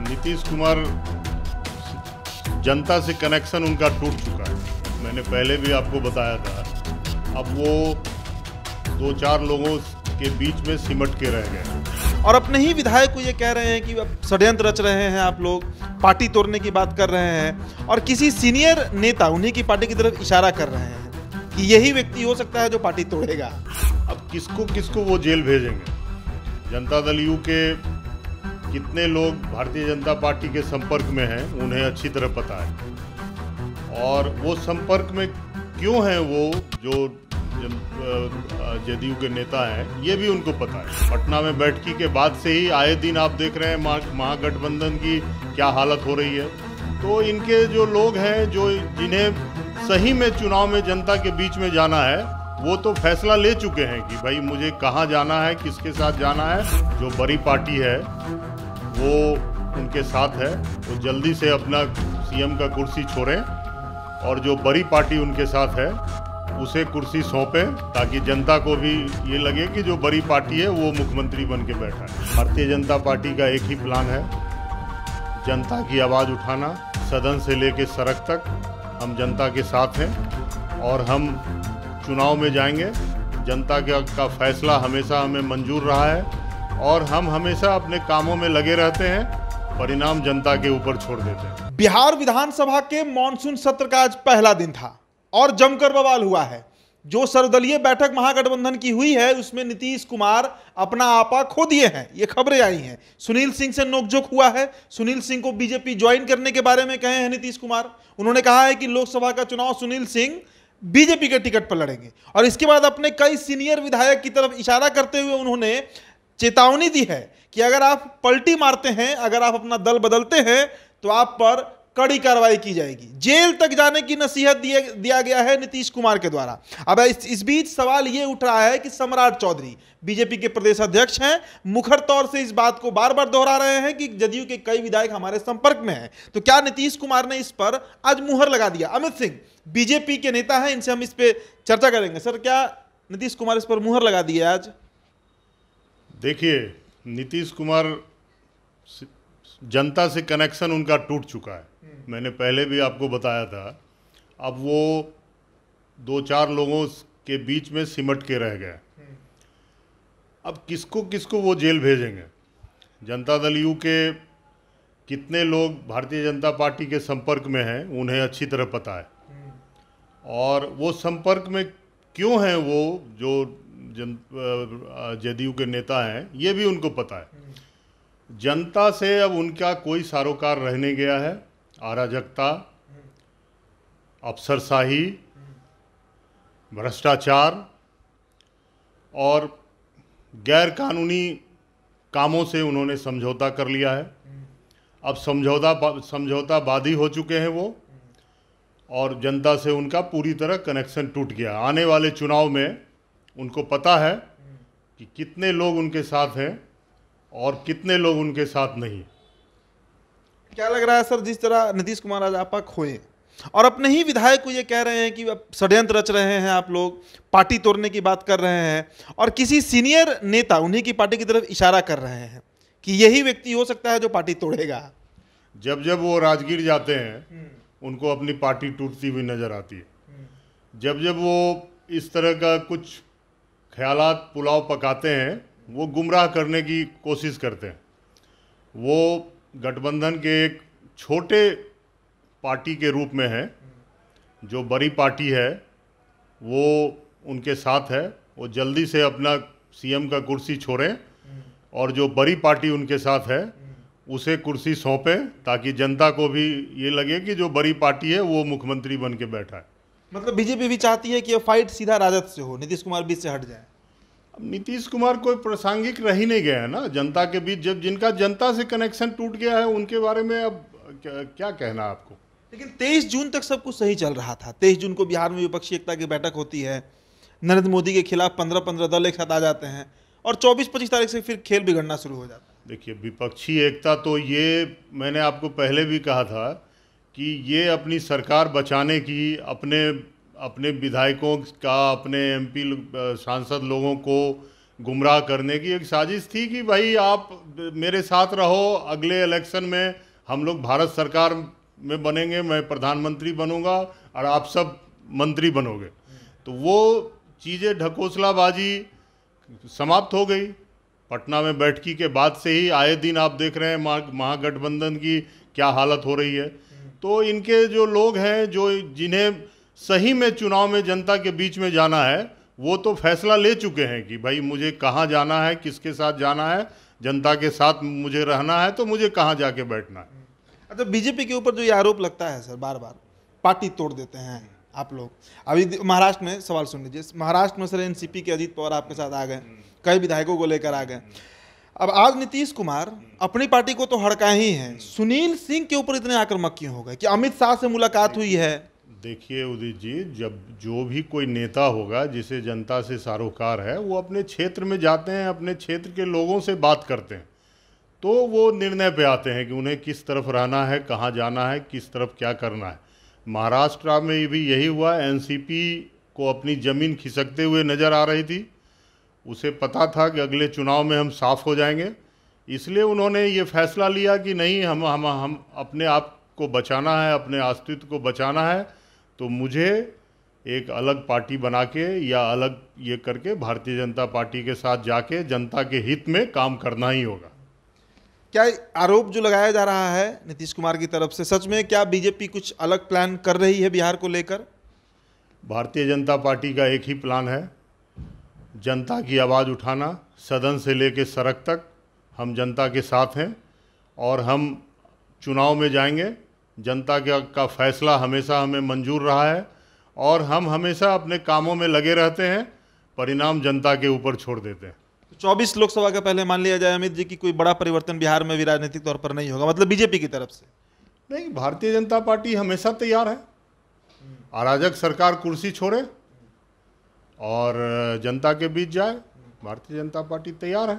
नीतीश कुमार जनता से कनेक्शन उनका टूट चुका है मैंने पहले भी आपको बताया था अब वो दो चार लोगों के बीच में सिमट के रह गए और अपने ही विधायक को ये कह रहे हैं कि अब षड्यंत्र रच रहे हैं आप लोग पार्टी तोड़ने की बात कर रहे हैं और किसी सीनियर नेता उन्हीं की पार्टी की तरफ इशारा कर रहे हैं कि यही व्यक्ति हो सकता है जो पार्टी तोड़ेगा अब किसको किसको वो जेल भेजेंगे जनता दल यू के कितने लोग भारतीय जनता पार्टी के संपर्क में हैं उन्हें अच्छी तरह पता है और वो संपर्क में क्यों हैं वो जो जदयू के नेता हैं ये भी उनको पता है पटना में बैठकी के बाद से ही आए दिन आप देख रहे हैं महागठबंधन की क्या हालत हो रही है तो इनके जो लोग हैं जो जिन्हें सही में चुनाव में जनता के बीच में जाना है वो तो फैसला ले चुके हैं कि भाई मुझे कहाँ जाना है किसके साथ जाना है जो बड़ी पार्टी है वो उनके साथ है वो जल्दी से अपना सीएम का कुर्सी छोड़ें और जो बड़ी पार्टी उनके साथ है उसे कुर्सी सौंपें ताकि जनता को भी ये लगे कि जो बड़ी पार्टी है वो मुख्यमंत्री बन के बैठा है भारतीय जनता पार्टी का एक ही प्लान है जनता की आवाज़ उठाना सदन से लेकर सड़क तक हम जनता के साथ हैं और हम चुनाव में जाएंगे जनता का फैसला हमेशा हमें मंजूर रहा है और हम हमेशा अपने कामों में लगे रहते हैं परिणाम जनता के ऊपर छोड़ देते हैं बिहार विधानसभा के मानसून सत्र का आज पहला दिन था और जमकर बवाल हुआ है जो सर्वदलीय बैठक महागठबंधन की हुई है उसमें नीतीश कुमार अपना आपा खो दिए हैं ये खबरें आई हैं सुनील सिंह से नोकझोंक हुआ है सुनील सिंह को बीजेपी ज्वाइन करने के बारे में कहे हैं नीतीश कुमार उन्होंने कहा है कि लोकसभा का चुनाव सुनील सिंह बीजेपी के टिकट पर लड़ेंगे और इसके बाद अपने कई सीनियर विधायक की तरफ इशारा करते हुए उन्होंने चेतावनी दी है कि अगर आप पलटी मारते हैं अगर आप अपना दल बदलते हैं तो आप पर कड़ी कार्रवाई की जाएगी जेल तक जाने की नसीहत दिया गया है नीतीश कुमार के द्वारा अब इस, इस बीच सवाल यह उठ रहा है कि सम्राट चौधरी बीजेपी के प्रदेश अध्यक्ष हैं मुखर तौर से इस बात को बार बार दोहरा रहे हैं कि जदयू के कई विधायक हमारे संपर्क में हैं तो क्या नीतीश कुमार ने इस पर आज मुहर लगा दिया अमित सिंह बीजेपी के नेता हैं इनसे हम इस पर चर्चा करेंगे सर क्या नीतीश कुमार इस पर मुहर लगा दिया आज देखिए नीतीश कुमार जनता से कनेक्शन उनका टूट चुका है हम्म। मैंने पहले भी आपको बताया था अब वो दो चार लोगों के बीच में सिमट के रह गए हम्म। अब किसको किसको वो जेल भेजेंगे जनता दल यू के कितने लोग भारतीय जनता पार्टी के संपर्क में हैं उन्हें अच्छी तरह पता है हम्म। और वो संपर्क में क्यों हैं वो जो जन जदयू के नेता हैं ये भी उनको पता है जनता से अब उनका कोई सारोकार रहने गया है अराजकता अफसरशाही भ्रष्टाचार और गैरकानूनी कामों से उन्होंने समझौता कर लिया है अब समझौता समझौता समझौतावादी हो चुके हैं वो और जनता से उनका पूरी तरह कनेक्शन टूट गया आने वाले चुनाव में उनको पता है कि कितने लोग उनके साथ हैं और कितने लोग उनके साथ नहीं क्या लग रहा है सर जिस तरह नीतीश कुमार आज आपा खोए और अपने ही विधायक को ये कह रहे हैं कि अब षड्यंत्र रच रहे हैं आप लोग पार्टी तोड़ने की बात कर रहे हैं और किसी सीनियर नेता उन्हीं की पार्टी की तरफ इशारा कर रहे हैं कि यही व्यक्ति हो सकता है जो पार्टी तोड़ेगा जब जब वो राजगीर जाते हैं उनको अपनी पार्टी टूटती हुई नज़र आती है जब जब वो इस तरह का कुछ ख्यालात पुलाव पकाते हैं वो गुमराह करने की कोशिश करते हैं वो गठबंधन के एक छोटे पार्टी के रूप में है जो बड़ी पार्टी है वो उनके साथ है वो जल्दी से अपना सीएम का कुर्सी छोड़ें और जो बड़ी पार्टी उनके साथ है उसे कुर्सी सौंपें ताकि जनता को भी ये लगे कि जो बड़ी पार्टी है वो मुख्यमंत्री बन के बैठा है मतलब बीजेपी भी चाहती है कि ये फाइट सीधा राजद से हो नीतीश कुमार बीच से हट जाए नीतीश कुमार कोई प्रासंगिक रह ही नहीं गया है ना जनता के बीच जब जिनका जनता से कनेक्शन टूट गया है उनके बारे में अब क्या, क्या कहना आपको लेकिन तेईस जून तक सब कुछ सही चल रहा था तेईस जून को बिहार में विपक्षी एकता की बैठक होती है नरेंद्र मोदी के खिलाफ पंद्रह पंद्रह दल एक साथ आ जाते हैं और चौबीस पच्चीस तारीख से फिर खेल बिगड़ना शुरू हो जाता है देखिए विपक्षी एकता तो ये मैंने आपको पहले भी कहा था कि ये अपनी सरकार बचाने की अपने अपने विधायकों का अपने एमपी सांसद लोगों को गुमराह करने की एक साजिश थी कि भाई आप मेरे साथ रहो अगले इलेक्शन में हम लोग भारत सरकार में बनेंगे मैं प्रधानमंत्री बनूंगा और आप सब मंत्री बनोगे तो वो चीज़ें ढकोसलाबाजी समाप्त हो गई पटना में बैठकी के बाद से ही आए दिन आप देख रहे हैं महागठबंधन की क्या हालत हो रही है तो इनके जो लोग हैं जो जिन्हें सही में चुनाव में जनता के बीच में जाना है वो तो फैसला ले चुके हैं कि भाई मुझे कहाँ जाना है किसके साथ जाना है जनता के साथ मुझे रहना है तो मुझे कहाँ जाके बैठना है अच्छा बीजेपी के ऊपर जो तो ये आरोप लगता है सर बार बार पार्टी तोड़ देते हैं आप लोग अभी महाराष्ट्र में सवाल सुन लीजिए महाराष्ट्र में सर एनसीपी के अजीत पवार आपके साथ आ गए कई विधायकों को लेकर आ गए अब आज नीतीश कुमार अपनी पार्टी को तो हड़का ही है सुनील सिंह के ऊपर इतने आक्रमक क्यों हो गए कि अमित शाह से मुलाकात हुई है देखिए उदित जी जब जो भी कोई नेता होगा जिसे जनता से सारोकार है वो अपने क्षेत्र में जाते हैं अपने क्षेत्र के लोगों से बात करते हैं तो वो निर्णय पे आते हैं कि उन्हें किस तरफ रहना है कहाँ जाना है किस तरफ क्या करना है महाराष्ट्र में भी यही हुआ एनसीपी को अपनी ज़मीन खिसकते हुए नज़र आ रही थी उसे पता था कि अगले चुनाव में हम साफ हो जाएंगे इसलिए उन्होंने ये फैसला लिया कि नहीं हम हम हम अपने आप को बचाना है अपने अस्तित्व को बचाना है तो मुझे एक अलग पार्टी बना के या अलग ये करके भारतीय जनता पार्टी के साथ जाके जनता के हित में काम करना ही होगा क्या आरोप जो लगाया जा रहा है नीतीश कुमार की तरफ से सच में क्या बीजेपी कुछ अलग प्लान कर रही है बिहार को लेकर भारतीय जनता पार्टी का एक ही प्लान है जनता की आवाज़ उठाना सदन से ले सड़क तक हम जनता के साथ हैं और हम चुनाव में जाएंगे जनता का का फैसला हमेशा हमें मंजूर रहा है और हम हमेशा अपने कामों में लगे रहते हैं परिणाम जनता के ऊपर छोड़ देते हैं तो चौबीस लोकसभा का पहले मान लिया जाए अमित जी की कोई बड़ा परिवर्तन बिहार में भी राजनीतिक तौर पर नहीं होगा मतलब बीजेपी की तरफ से नहीं भारतीय जनता पार्टी हमेशा तैयार है अराजक सरकार कुर्सी छोड़े और जनता के बीच जाए भारतीय जनता पार्टी तैयार है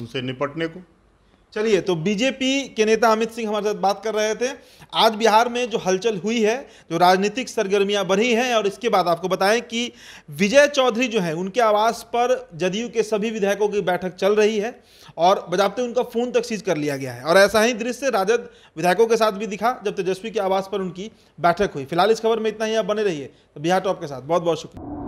उनसे निपटने को चलिए तो बीजेपी के नेता अमित सिंह हमारे साथ बात कर रहे थे आज बिहार में जो हलचल हुई है जो राजनीतिक सरगर्मियां बढ़ी हैं और इसके बाद आपको बताएं कि विजय चौधरी जो हैं उनके आवास पर जदयू के सभी विधायकों की बैठक चल रही है और बजाबते उनका फोन तक सीज कर लिया गया है और ऐसा ही दृश्य राजद विधायकों के साथ भी दिखा जब तेजस्वी के आवास पर उनकी बैठक हुई फिलहाल इस खबर में इतना ही आप बने रहिए तो बिहार टॉप के साथ बहुत बहुत शुक्रिया